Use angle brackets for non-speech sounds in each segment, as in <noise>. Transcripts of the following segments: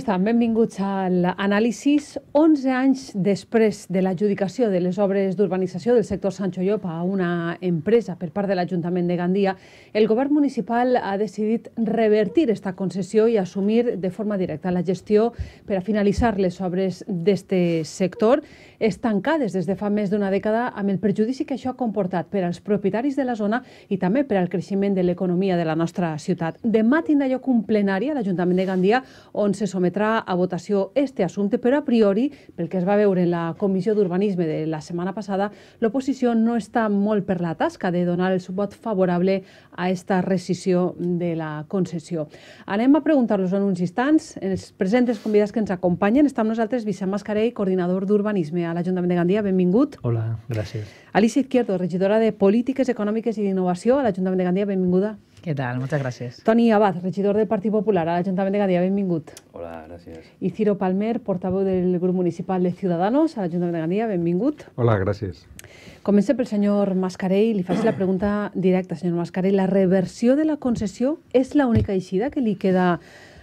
estan? Benvinguts a l'anàlisi. 11 anys després de l'adjudicació de les obres d'urbanització del sector Sancho Llop a una empresa per part de l'Ajuntament de Gandia, el govern municipal ha decidit revertir esta concessió i assumir de forma directa la gestió per a finalitzar les obres d'este sector estancades des de fa més d'una dècada amb el perjudici que això ha comportat per als propietaris de la zona i també per al creixement de l'economia de la nostra ciutat. Demà tindrà lloc un plenari a l'Ajuntament de Gandia on se sometrà a votació este assumpte, però a priori, pel que es va veure en la Comissió d'Urbanisme de la setmana passada, l'oposició no està molt per la tasca de donar el suport favorable a esta rescisió de la concessió. Anem a preguntar-los en uns instants. Els presents convidats que ens acompanyen està amb nosaltres Vicent Mascarell, coordinador d'Urbanisme a l'Ajuntament de Gandia. Benvingut. Hola, gràcies. Alicia Izquierdo, regidora de Polítiques Econòmiques i d'Innovació a l'Ajuntament de Gandia. Benvinguda. Què tal? Moltes gràcies. Toni Abad, regidor del Partit Popular a l'Ajuntament de Gandia. Benvingut. Hola, gràcies. I Ciro Palmer, portaveu del grup municipal de Ciudadanos a l'Ajuntament de Gandia. Benvingut. Hola, gràcies. Comencem pel senyor Mascarell. Li faig la pregunta directa, senyor Mascarell. La reversió de la concessió és l'única eixida que li queda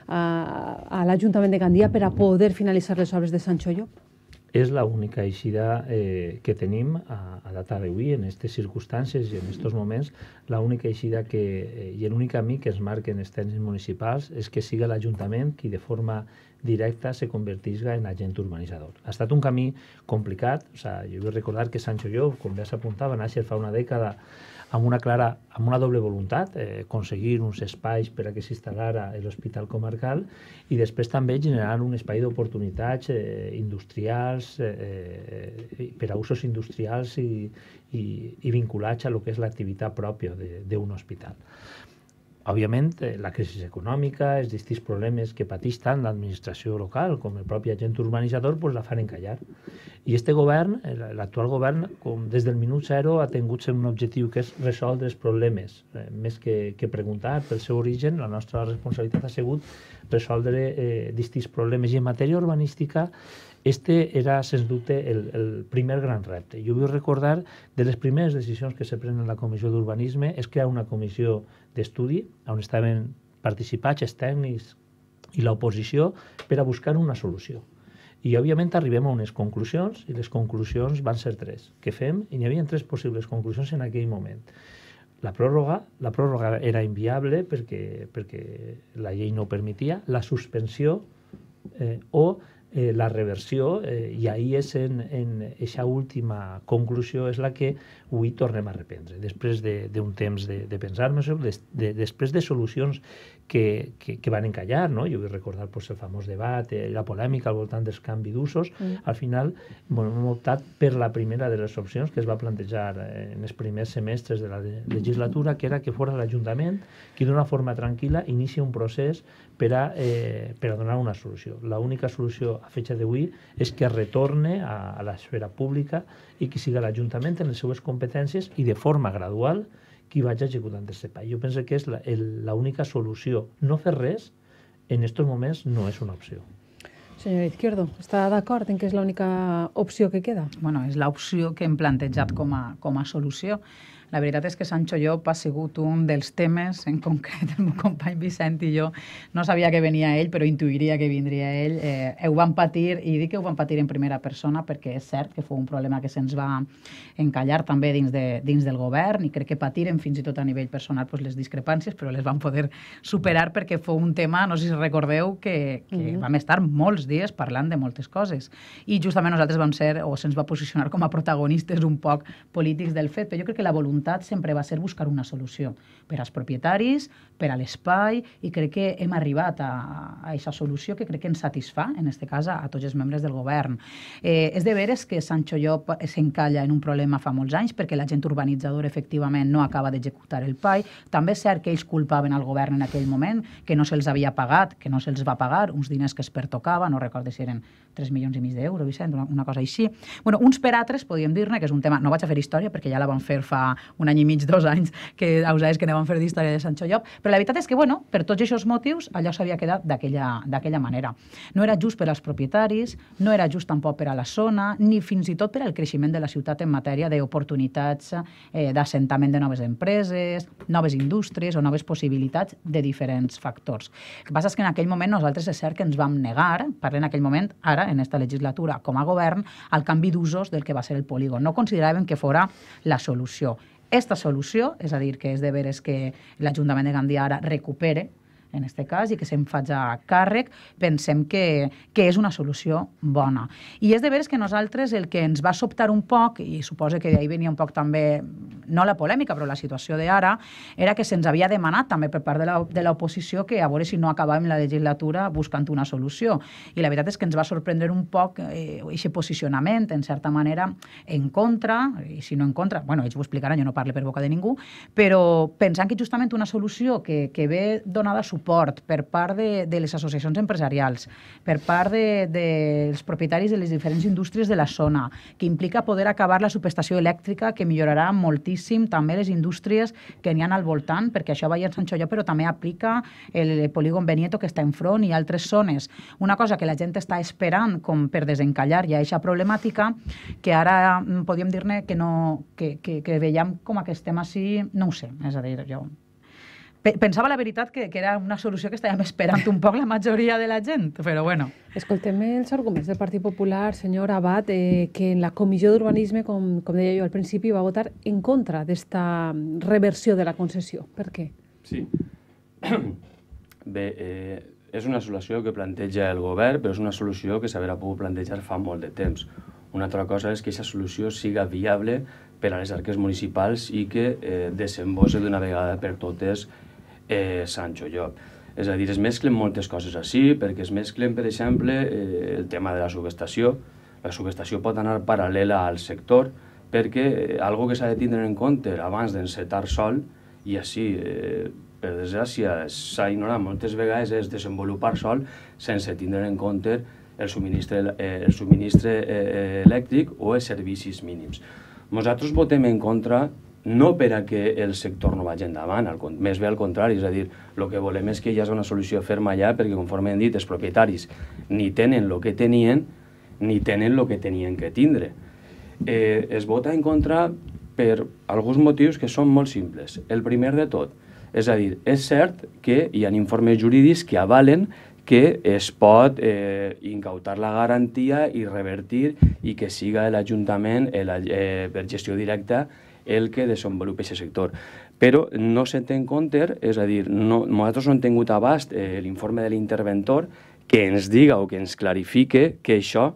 a, eh, a l'Ajuntament de Gandia per a poder finalitzar les obres de Sant Xollo? és l'única eixida eh, que tenim a, a data d'avui, en aquestes circumstàncies i en aquests moments, l'única eixida que, eh, i l'únic camí que es marquen els tècnics municipals és que siga l'Ajuntament qui de forma directa se convertisca en agent urbanitzador. Ha estat un camí complicat, o sea, jo vull recordar que Sancho Llop, com ja s'apuntava, nàixer fa una dècada amb una clara, amb una doble voluntat, eh, aconseguir uns espais per a que s'instal·lara l'hospital comarcal i després també generar un espai d'oportunitats eh, industrials, eh, eh per a usos industrials i, i, i vinculats a lo que és l'activitat pròpia d'un hospital. Òbviament, eh, la crisi econòmica, els distints problemes que pateix tant l'administració local com el propi agent urbanitzador doncs la fan encallar. I este govern, l'actual govern, com des del minut zero, ha tingut un objectiu que és resoldre els problemes. Eh, més que, que preguntar pel seu origen, la nostra responsabilitat ha sigut resoldre eh, distints problemes. I en matèria urbanística, Este era, sens dubte, el, el primer gran repte. Jo vull recordar de les primeres decisions que se prenen a la Comissió d'Urbanisme és crear una comissió d'estudi on estaven participats els tècnics i l'oposició per a buscar una solució. I, òbviament, arribem a unes conclusions, i les conclusions van ser tres. Què fem? I n'hi havia tres possibles conclusions en aquell moment. La pròrroga, la pròrroga era inviable perquè, perquè la llei no ho permetia, la suspensió eh, o eh, la reversió eh, i ahir és en, en eixa última conclusió és la que avui tornem a reprendre després d'un de, temps de, de pensar-me de, de, després de solucions que, que, que van encallar, no? jo vull recordar pues, el famós debat, eh, la polèmica al voltant dels canvi d'usos, mm. al final bueno, hem optat per la primera de les opcions que es va plantejar eh, en els primers semestres de la legislatura, que era que fora l'Ajuntament qui d'una forma tranquil·la inicia un procés per a, eh, per a donar una solució. L'única solució a fetge d'avui és que retorne a, a l'esfera pública i que siga l'Ajuntament en les seues competències i de forma gradual qui vagi executant aquest espai. Jo penso que és l'única solució. No fer res en aquests moments no és una opció. Senyor Izquierdo, està d'acord en que és l'única opció que queda? Bueno, és l'opció que hem plantejat com a, com a solució. La veritat és que Sancho Llop ha sigut un dels temes, en concret el meu company Vicent i jo, no sabia que venia ell, però intuiria que vindria ell. Eh, ho van patir, i dic que ho van patir en primera persona perquè és cert que fou un problema que se'ns va encallar també dins, de, dins del govern i crec que patirem fins i tot a nivell personal pues, les discrepàncies, però les van poder superar perquè fou un tema, no sé si recordeu, que, que mm -hmm. vam estar molts dies parlant de moltes coses. I justament nosaltres vam ser, o se'ns va posicionar com a protagonistes un poc polítics del fet, però jo crec que la voluntat voluntat sempre va ser buscar una solució per als propietaris, per a l'espai, i crec que hem arribat a, a aquesta solució que crec que ens satisfà, en aquest cas, a, a tots els membres del govern. Eh, és de veres que Sancho Llop s'encalla en un problema fa molts anys perquè la gent urbanitzadora efectivament no acaba d'executar el PAI. També és cert que ells culpaven al el govern en aquell moment, que no se'ls havia pagat, que no se'ls va pagar, uns diners que es pertocava, no recordo si eren 3 milions i mig d'euros, Vicent, una, una cosa així. bueno, uns per altres, podríem dir-ne, que és un tema... No vaig a fer història perquè ja la van fer fa, un any i mig, dos anys, que us Usaix que anàvem a fer d'història de Sancho Llop. Però la veritat és que, bueno, per tots aquests motius, allò s'havia quedat d'aquella manera. No era just per als propietaris, no era just tampoc per a la zona, ni fins i tot per al creixement de la ciutat en matèria d'oportunitats eh, d'assentament de noves empreses, noves indústries o noves possibilitats de diferents factors. El que passa és que en aquell moment nosaltres és cert que ens vam negar, parlem en aquell moment, ara, en esta legislatura, com a govern, al canvi d'usos del que va ser el polígon. No consideràvem que fora la solució. Esta solució, és a dir, que és de veres que l'Ajuntament de Gandia ara recupere en aquest cas, i que se'n faig a càrrec, pensem que, que és una solució bona. I és de veres que nosaltres el que ens va sobtar un poc, i suposa que d'ahir venia un poc també, no la polèmica, però la situació d'ara, era que se'ns havia demanat també per part de l'oposició que a veure si no acabàvem la legislatura buscant una solució. I la veritat és que ens va sorprendre un poc eh, aquest posicionament, en certa manera, en contra, i si no en contra, bueno, ells ho explicaran, jo no parlo per boca de ningú, però pensant que justament una solució que, que ve donada a suport per part de, de les associacions empresarials, per part dels de, de propietaris de les diferents indústries de la zona, que implica poder acabar la subestació elèctrica, que millorarà moltíssim també les indústries que n'hi ha al voltant, perquè això va a Xolló, però també aplica el polígon Benieto, que està enfront i altres zones. Una cosa que la gent està esperant com per desencallar ja aquesta problemàtica, que ara mm, podríem dir-ne que, no, que, que, que veiem com que estem així, no ho sé, és a dir, jo Pensava la veritat que, que era una solució que estàvem esperant un poc la majoria de la gent, però bueno. Escoltem els arguments del Partit Popular, senyor Abad, eh, que en la Comissió d'Urbanisme, com, com deia jo al principi, va votar en contra d'esta reversió de la concessió. Per què? Sí. <clears throat> Bé, eh, és una solució que planteja el govern, però és una solució que s'haurà pogut plantejar fa molt de temps. Una altra cosa és que aquesta solució siga viable per a les arques municipals i que eh, desembosse d'una vegada per totes eh, Sancho Llop. És a dir, es mesclen moltes coses així, perquè es mesclen, per exemple, eh, el tema de la subestació. La subestació pot anar paral·lela al sector, perquè eh, algo que s'ha de tindre en compte abans d'encetar sol, i així, eh, per desgràcia, s'ha ignorat moltes vegades, és desenvolupar sol sense tindre en compte el subministre, eh, el subministre eh, eh elèctric o els servicis mínims. Nosaltres votem en contra no per a que el sector no vagi endavant, al, més bé al contrari, és a dir, el que volem és que hi hagi una solució ferma allà perquè, conforme hem dit, els propietaris ni tenen el que tenien ni tenen el que tenien que tindre. Eh, es vota en contra per alguns motius que són molt simples. El primer de tot, és a dir, és cert que hi ha informes jurídics que avalen que es pot eh, incautar la garantia i revertir i que siga l'Ajuntament eh, eh per gestió directa el que desenvolupa aquest sector. Però no se té en compte, és a dir, no, nosaltres no hem tingut abast eh, l'informe de l'interventor que ens diga o que ens clarifique que això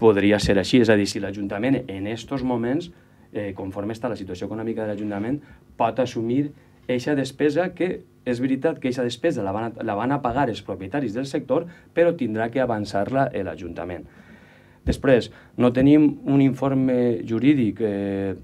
podria ser així. És a dir, si l'Ajuntament en aquests moments, eh, conforme està la situació econòmica de l'Ajuntament, pot assumir aquesta despesa que és veritat que aquesta despesa la van, a, la van a pagar els propietaris del sector, però tindrà que avançar-la l'Ajuntament. Després, no tenim un informe jurídic eh,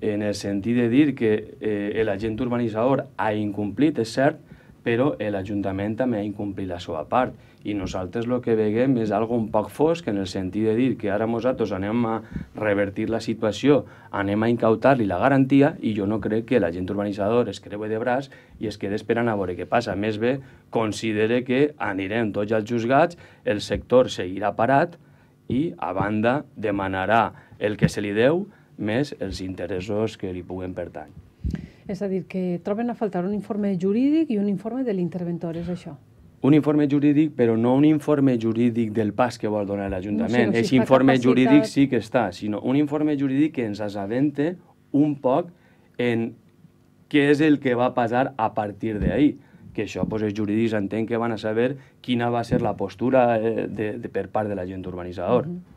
en el sentit de dir que eh, l'agent urbanitzador ha incomplit, és cert, però l'Ajuntament també ha incomplit la seva part. I nosaltres el que veiem és algo un poc fosc en el sentit de dir que ara nosaltres anem a revertir la situació, anem a incautar-li la garantia i jo no crec que l'agent urbanitzador es creu de braç i es quede esperant a veure què passa. Més bé, considere que anirem tots als juzgats, el sector seguirà parat i, a banda, demanarà el que se li deu, més els interessos que li puguen pertany. És a dir, que troben a faltar un informe jurídic i un informe de l'interventor, és això? Un informe jurídic, però no un informe jurídic del pas que vol donar l'Ajuntament. No, sé, si informe capacitat... jurídic sí que està, sinó un informe jurídic que ens assabente un poc en què és el que va passar a partir d'ahir que això pues, els jurídics entenc que van a saber quina va ser la postura de, eh, de, de, per part de l'agent urbanitzador. Uh mhm. -huh.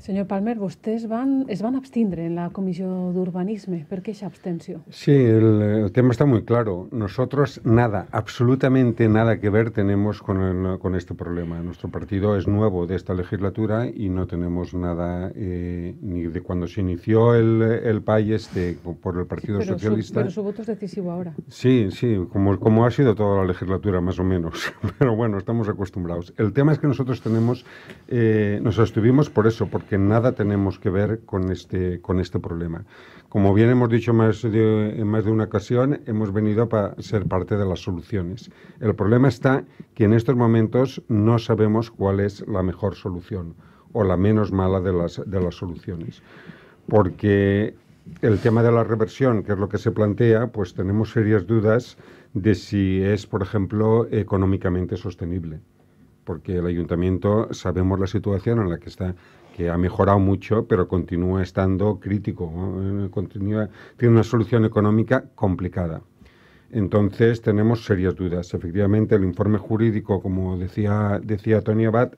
Señor Palmer, ¿ustedes van, es van abstindre en la Comisión de Urbanismo. ¿Por qué esa abstención? Sí, el, tema está muy claro. Nosotros nada, absolutamente nada que ver tenemos con, con, este problema. Nuestro partido es nuevo de esta legislatura y no tenemos nada eh, ni de cuando se inició el, el PAI este por el Partido Socialista. pero su voto es decisivo ahora. Sí, sí, como, como ha sido toda la legislatura más o menos. <laughs> Pero bueno, estamos acostumbrados. El tema es que nosotros tenemos, eh, nos abstuvimos por eso, porque nada tenemos que ver con este, con este problema. Como bien hemos dicho en más de una ocasión, hemos venido para ser parte de las soluciones. El problema está que en estos momentos no sabemos cuál es la mejor solución o la menos mala de las, de las soluciones. Porque el tema de la reversión, que es lo que se plantea, pues tenemos serias dudas de si es, por ejemplo, económicamente sostenible porque el ayuntamiento sabemos la situación en la que está que ha mejorado mucho, pero continúa estando crítico, eh, tiene una solución económica complicada. Entonces tenemos serias dudas. Efectivamente, el informe jurídico, como decía, decía Tony Abad,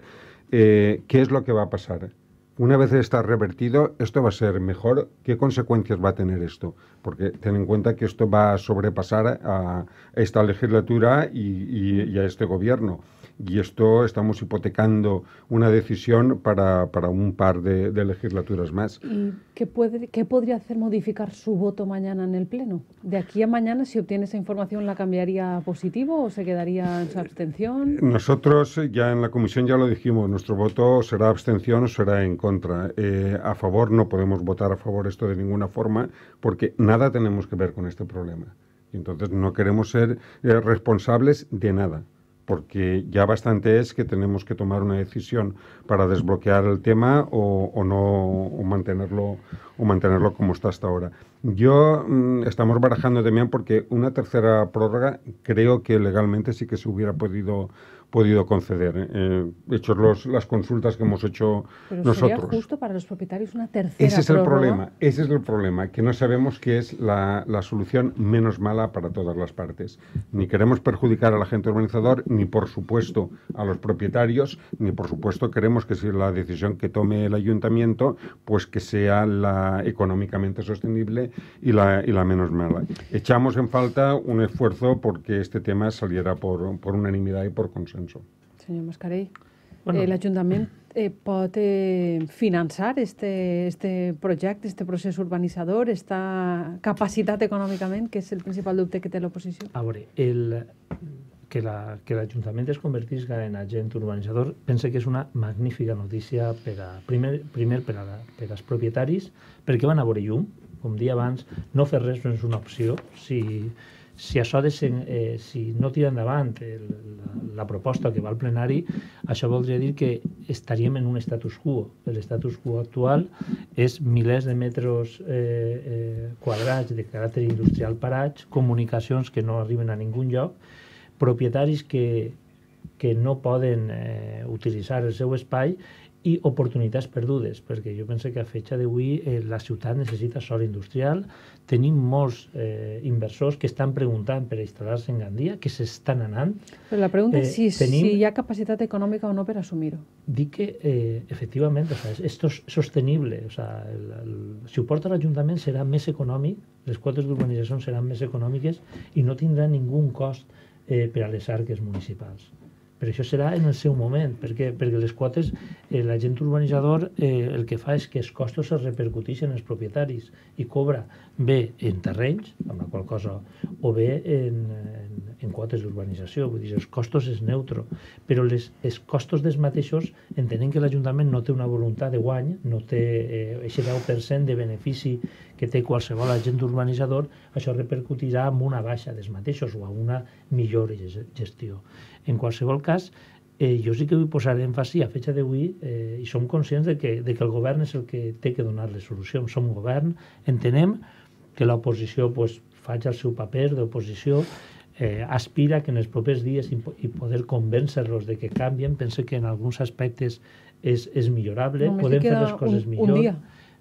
eh, ¿qué es lo que va a pasar? Una vez está revertido, ¿esto va a ser mejor? ¿Qué consecuencias va a tener esto? Porque ten en cuenta que esto va a sobrepasar a esta legislatura y a este gobierno. Y esto estamos hipotecando una decisión para, un par de, legislaturas más. ¿Y qué, puede, qué podría hacer modificar su voto mañana en el Pleno? ¿De aquí a mañana, si obtiene esa información, la cambiaría positivo o se quedaría en su abstención? Nosotros ya en la comisión ya lo dijimos, nuestro voto será abstención o será en contra. Eh, a favor no podemos votar a favor esto de ninguna forma porque nada tenemos que ver con este problema. Entonces no queremos ser eh, responsables de nada porque ya bastante es que tenemos que tomar una decisión para desbloquear el tema o, no mantenerlo o mantenerlo como está hasta ahora. Yo mm, estamos barajando también porque una tercera prórroga creo que legalmente sí que se hubiera podido podido conceder. Eh. Eh, hechos los, las consultas que hemos hecho Pero nosotros. Sería justo para los propietarios una tercera. Ese es el problema, ese es el problema, que no sabemos qué es la, solución menos mala para todas las partes. Ni queremos perjudicar a la gente urbanizador, ni por supuesto a los propietarios, ni por supuesto queremos que sea la decisión que tome el ayuntamiento, pues que sea la económicamente sostenible y la, la menos mala. Echamos en falta un esfuerzo porque este tema saliera por, por unanimidad y por consenso. cançó. Senyor Mascarell, bueno. eh, l'Ajuntament eh, pot eh, finançar este, este projecte, este procés urbanitzador, esta capacitat econòmicament, que és el principal dubte que té l'oposició? A veure, el, que l'Ajuntament la, que es convertisca en agent urbanitzador pense que és una magnífica notícia per a, primer, primer per, a, la, per als propietaris, perquè van a veure llum, com dia abans, no fer res no és una opció. Si, si això deixen, eh, si no tira endavant el, la, la proposta que va al plenari, això voldria dir que estaríem en un status quo. L'estatus quo actual és milers de metres eh, eh, quadrats de caràcter industrial parats, comunicacions que no arriben a ningun lloc, propietaris que, que no poden eh, utilitzar el seu espai i oportunitats perdudes, perquè jo penso que a fetge d'avui eh, la ciutat necessita sol industrial, tenim molts eh, inversors que estan preguntant per instal·lar-se en Gandia, que s'estan anant. Però la pregunta eh, és si, tenim... si hi ha capacitat econòmica o no per assumir-ho. Dic que, eh, efectivament, o sea, esto és es sostenible. O sea, el, el, si ho porta l'Ajuntament serà més econòmic, les quotes d'urbanització seran més econòmiques i no tindrà ningú cost eh, per a les arques municipals però això serà en el seu moment, perquè, perquè les quotes, eh, l'agent urbanitzador eh, el que fa és que els costos es repercuteixen als propietaris i cobra bé en terrenys, amb la qual cosa, o bé en, en, en quotes d'urbanització, vull dir, els costos és neutro, però les, els costos dels mateixos, entenent que l'Ajuntament no té una voluntat de guany, no té eh, aquest 10% de benefici que té qualsevol agent urbanitzador, això repercutirà en una baixa dels mateixos o a una millor gestió. En qualsevol cas, eh, jo sí que vull posar èmfasi a fetge d'avui eh, i som conscients de que, de que el govern és el que té que donar les solucions. Som govern, entenem que l'oposició pues, faig el seu paper d'oposició, eh, aspira que en els propers dies i, poder convèncer-los de que canvien, penso que en alguns aspectes és, és millorable, Només podem fer les coses un, millor. Un dia.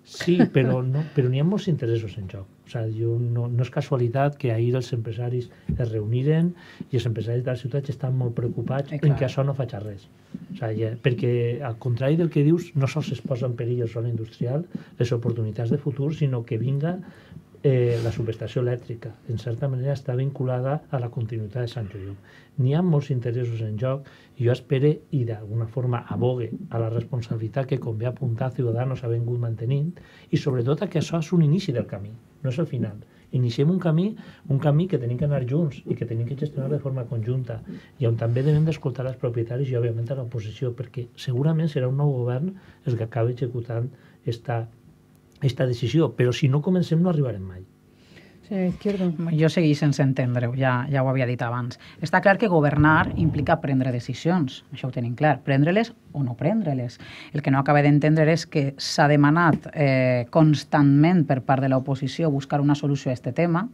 Sí, però no, però ha molts interessos en joc o sigui, jo, no, no és casualitat que ahir els empresaris es reuniren i els empresaris de la ciutat estan molt preocupats eh, en que això no faci res. O sigui, perquè, al contrari del que dius, no sols es posa en perill el sol industrial, les oportunitats de futur, sinó que vinga eh, la subestació elèctrica, en certa manera, està vinculada a la continuïtat de Sant Joium. N'hi ha molts interessos en joc i jo espere i d'alguna forma abogue a la responsabilitat que, convé apuntar a Ciudadanos ha vingut mantenint i sobretot que això és un inici del camí no és el final. Iniciem un camí, un camí que tenim que anar junts i que tenim que gestionar de forma conjunta i on també devem d'escoltar els propietaris i, òbviament, a l'oposició, perquè segurament serà un nou govern el que acabi executant esta, esta decisió, però si no comencem no arribarem mai. Sí, Jo seguís sense entendre-ho, ja, ja ho havia dit abans. Està clar que governar implica prendre decisions, això ho tenim clar, prendre-les o no prendre-les. El que no acaba d'entendre és que s'ha demanat eh, constantment per part de l'oposició buscar una solució a aquest tema,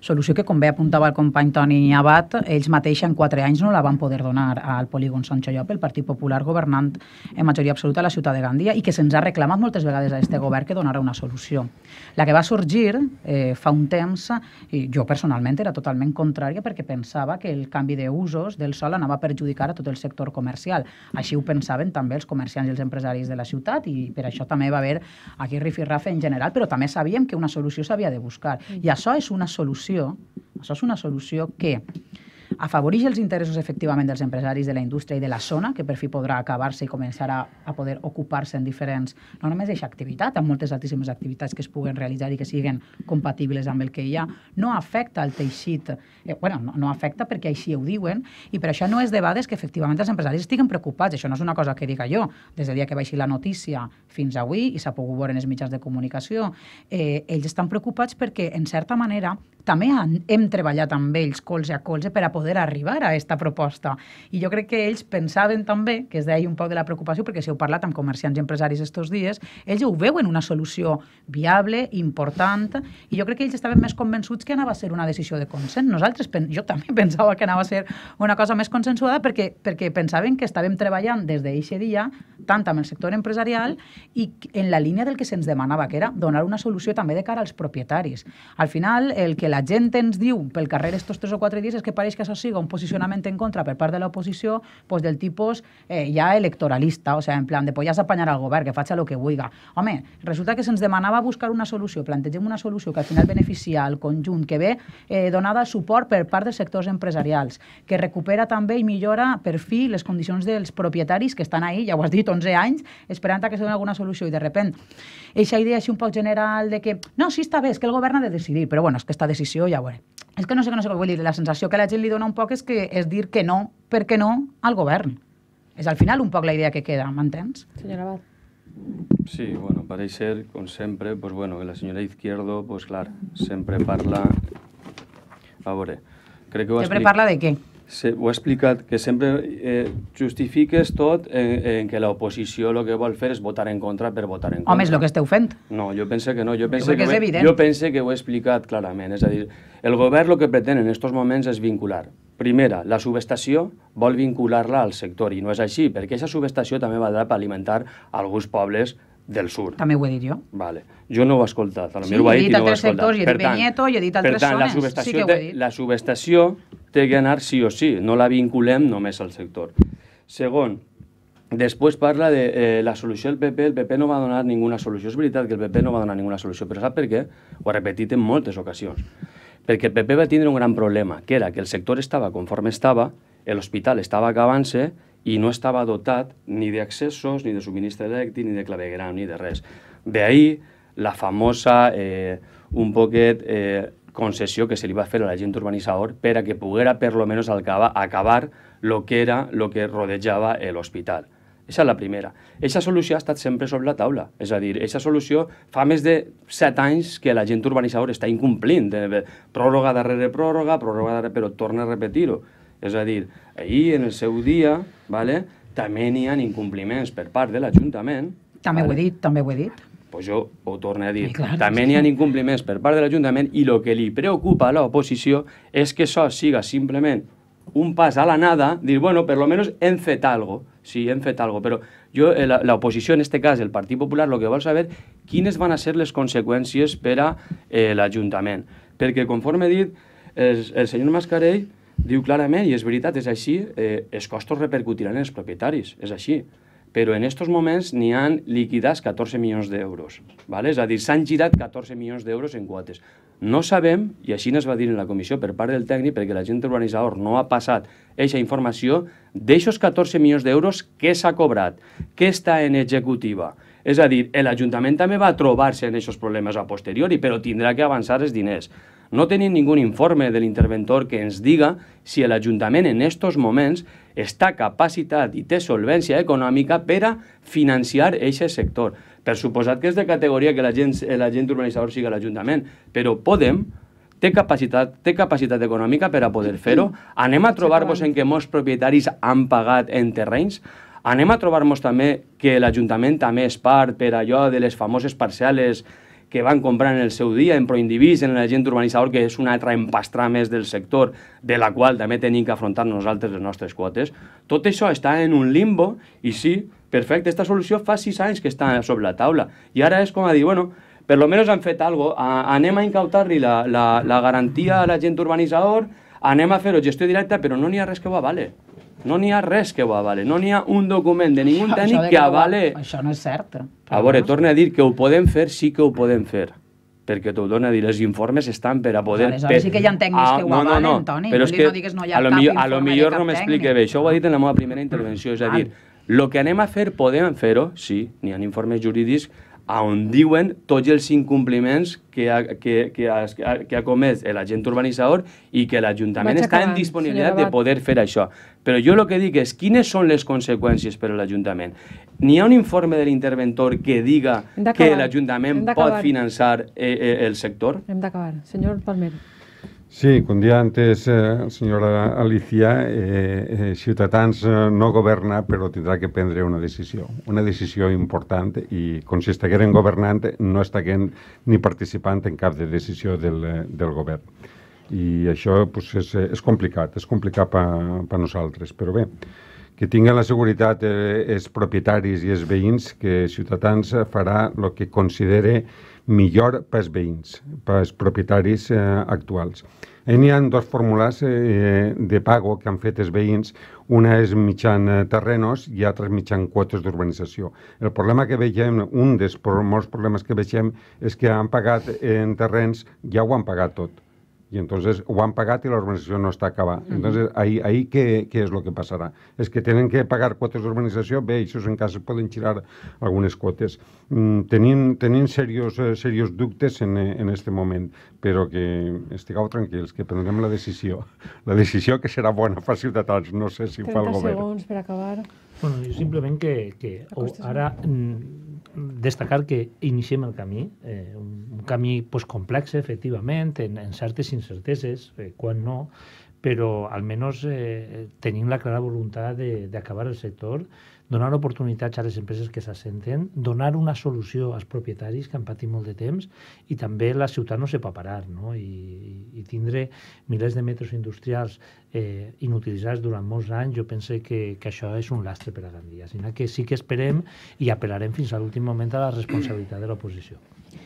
solució que, com bé apuntava el company Toni Abad, ells mateixos en quatre anys no la van poder donar al polígon Sancho Llop, el Partit Popular governant en majoria absoluta a la ciutat de Gandia i que se'ns ha reclamat moltes vegades a aquest govern que donarà una solució. La que va sorgir eh, fa un temps França i jo personalment era totalment contrària perquè pensava que el canvi d'usos del sol anava a perjudicar a tot el sector comercial. Així ho pensaven també els comerciants i els empresaris de la ciutat i per això també va haver aquí rifirrafe en general, però també sabíem que una solució s'havia de buscar. Mm. I això és una solució, això és una solució que afavoreix els interessos efectivament dels empresaris de la indústria i de la zona, que per fi podrà acabar-se i començarà a poder ocupar-se en diferents, no només d'aquesta activitat, amb moltes altíssimes activitats que es puguen realitzar i que siguin compatibles amb el que hi ha, no afecta el teixit, eh, bueno, no, no afecta perquè així ho diuen, i per això no és debades que efectivament els empresaris estiguen preocupats, això no és una cosa que diga jo, des del dia que vaixi la notícia fins avui, i s'ha pogut veure en els mitjans de comunicació, eh, ells estan preocupats perquè, en certa manera, també han, hem treballat amb ells colze a colze per a poder poder arribar a aquesta proposta. I jo crec que ells pensaven també, que és d'ahir un poc de la preocupació, perquè si heu parlat amb comerciants i empresaris estos dies, ells ho veuen una solució viable, important, i jo crec que ells estaven més convençuts que anava a ser una decisió de consens. Nosaltres, jo també <laughs> pensava que anava a ser una cosa més consensuada perquè, perquè pensaven que estàvem treballant des d'eixe dia, tant amb el sector empresarial i en la línia del que se'ns demanava, que era donar una solució també de cara als propietaris. Al final, el que la gent ens diu pel carrer estos tres o quatre dies és que pareix que això siga un posicionament en contra per part de l'oposició pues, del tipus eh, ja electoralista, o sigui, sea, en plan de pues, ja s'apanyar al govern, que faci el que vulga. Home, resulta que se'ns demanava buscar una solució, plantegem una solució que al final beneficia al conjunt, que ve eh, donada suport per part dels sectors empresarials, que recupera també i millora per fi les condicions dels propietaris que estan ahí, ja ho has dit, 11 anys, esperant que se doni alguna solució i de repent, eixa idea així un poc general de que no, sí està bé, és que el govern ha de decidir, però bueno, és que aquesta decisió ja ho veurem és que no sé, no sé què vull dir, la sensació que la gent li dona un poc és que és dir que no, perquè no, al govern. És al final un poc la idea que queda, m'entens? Senyora Abad. Sí, bueno, pareix ser, com sempre, pues bueno, la senyora Izquierdo, pues clar, sempre parla... A veure, crec que ho explic... Sempre parla de què? se, ho he explicat, que sempre eh, justifiques tot en, en que l'oposició el que vol fer és votar en contra per votar en contra. Home, és el que esteu fent. No, jo penso que no. Jo penso jo que, que és jo penso que ho he explicat clarament. És a dir, el govern el que pretén en aquests moments és vincular. Primera, la subestació vol vincular-la al sector i no és així, perquè aquesta subestació també va dar per alimentar alguns pobles del sud. També ho he dit jo. Vale. Jo no ho he escoltat, a sí, he dit, dit i no he escoltat. Sectors, he dit per tant, la subestació, sí que ho he dit. la subestació té que anar sí o sí, no la vinculem només al sector. Segon, Després parla de eh, la solució del PP, el PP no va donar ninguna solució. És veritat que el PP no va donar ninguna solució, però sap per què? Ho ha repetit en moltes ocasions. Perquè el PP va tindre un gran problema, que era que el sector estava conforme estava, l'hospital estava acabant-se i no estava dotat ni d'accessos, ni de subministre elèctric, ni de clavegram, ni de res. D'ahir la famosa, eh, un poquet, eh, concessió que se li va fer a la gent urbanitzador per a que poguera per lo menos acabar, acabar lo que era lo que rodejava l'hospital. Esa és la primera. Esa solució ha estat sempre sobre la taula. És a dir, aquesta solució fa més de set anys que la gent urbanitzadora està incomplint. Eh, pròrroga darrere pròrroga, pròrroga darrere... Però torna a repetir-ho. És a dir, ahir, en el seu dia, vale, també n'hi ha incompliments per part de l'Ajuntament. També vale? ho he dit, també ho he dit pues jo ho torno a dir. clar, També n'hi sí. ha incompliments per part de l'Ajuntament i el que li preocupa a l'oposició és que això siga simplement un pas a la nada, dir, bueno, per lo menos hem fet algo, sí, hem fet algo, però jo, eh, l'oposició, en este cas, el Partit Popular, el que vol saber, quines van a ser les conseqüències per a eh, l'Ajuntament. Perquè, conforme he dit, el, el senyor Mascarell diu clarament, i és veritat, és així, eh, els costos repercutiran en els propietaris, és així però en aquests moments n'hi han liquidats 14 milions d'euros. ¿vale? És a dir, s'han girat 14 milions d'euros en quotes. No sabem, i així es va dir en la comissió per part del tècnic, perquè l'agent urbanitzador no ha passat aquesta informació, d'eixos 14 milions d'euros, què s'ha cobrat? Què està en executiva? És a dir, l'Ajuntament també va trobar-se en aquests problemes a posteriori, però tindrà que avançar els diners. No tenim ningú informe de l'interventor que ens diga si l'Ajuntament en aquests moments està capacitat i té solvència econòmica per a financiar aquest sector. Per suposat que és de categoria que l'agent urbanitzador sigui l'Ajuntament, però Podem té capacitat, té capacitat econòmica per a poder fer-ho. Anem a trobar-vos en què molts propietaris han pagat en terrenys. Anem a trobar-nos també que l'Ajuntament també és part per allò de les famoses parcel·les que van comprar en el seu dia, en Proindivis, en l'agent urbanitzador, que és una altre empastra més del sector, de la qual també tenim que afrontar nosaltres les nostres quotes. Tot això està en un limbo i sí, perfecte, aquesta solució fa sis anys que està sobre la taula. I ara és com a dir, bueno, per lo menos han fet algo, a, anem a incautar-li la, la, la garantia a l'agent urbanitzador, anem a fer-ho gestió directa, però no n'hi ha res que ho avale. No n'hi ha res que ho avale, no n'hi ha un document de ningú tècnic que, que avale... Això no és cert. Eh? A veure, torna a dir que ho podem fer, sí que ho podem fer perquè t'ho dona a dir, els informes estan per a poder... Aleshores per... sí que hi ha tècnics ah, que ho avalen, no, no, no. Toni, però és que no digues no hi ha a lo millor, a lo millor no m'explique bé, això ho ha dit en la meva primera ah, intervenció, és a dir, el que anem a fer podem fer-ho, sí, n'hi ha informes jurídics on diuen tots els incompliments que ha, que, que ha, que ha comès l'agent urbanitzador i que l'Ajuntament està en disponibilitat de poder fer això. Però jo el que dic és quines són les conseqüències per a l'Ajuntament. N'hi ha un informe de l'interventor que diga que l'Ajuntament pot finançar eh, eh, el sector? Hem d'acabar. Senyor Palmer. Sí, com dia antes, eh, senyora Alicia, eh, eh, Ciutadans eh, no governa, però tindrà que prendre una decisió, una decisió important, i com si estigueren governant no estiguem ni participant en cap de decisió del, eh, del govern. I això pues, és, eh, és complicat, és complicat per nosaltres, però bé, que tinguen la seguretat eh, els propietaris i els veïns que Ciutadans farà el que considere millor pels veïns, pels propietaris eh, actuals. Eh, n'hi ha dos fórmules eh, de pago que han fet els veïns. Una és mitjan eh, terrenos i altra és mitjan quotes d'urbanització. El problema que veiem, un dels molts problemes que veiem, és que han pagat eh, en terrenys, ja ho han pagat tot y entonces ho han pagat i la no està acabada. Entonces, ahí, ahí què, què és lo que passarà? És que tenen que pagar quotes d'organització? bé, això en cas poden girar algunes quotes. Mm, tenim, tenim serios, eh, serios dubtes en, eh, en este moment, però que estigueu tranquils, que prendrem la decisió. La decisió que serà bona per ciutadans, no sé si fa el govern. 30 segons per acabar. Bueno, jo simplement que, que ara destacar que iniciem el camí, eh, un, un camí pues, complex, efectivament, en, en certes incerteses, eh, quan no, però almenys eh, tenim la clara voluntat d'acabar el sector donar oportunitats a les empreses que s'assenten, donar una solució als propietaris que han patit molt de temps i també la ciutat no se pot parar no? I, i tindre milers de metres industrials eh, inutilitzats durant molts anys, jo pense que, que això és un lastre per a Gandia, sinó que sí que esperem i apel·larem fins a l'últim moment a la responsabilitat de l'oposició.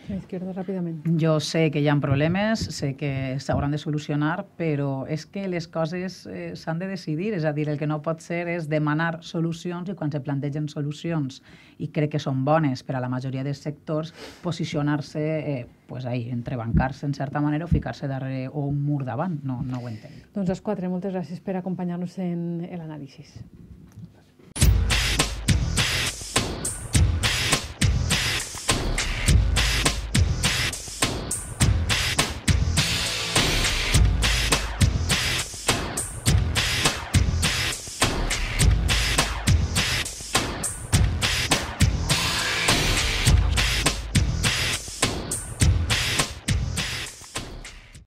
La izquierda ràpidament. Jo sé que hi ha problemes, sé que s'hauran de solucionar, però és que les coses eh, s'han de decidir, és a dir, el que no pot ser és demanar solucions i quan se plantegen solucions, i crec que són bones per a la majoria dels sectors, posicionar-se eh, pues ahí, entrebancar-se en certa manera o ficar-se darrere o un mur davant, no, no ho entenc. Doncs els quatre, moltes gràcies per acompanyar-nos en l'anàlisi.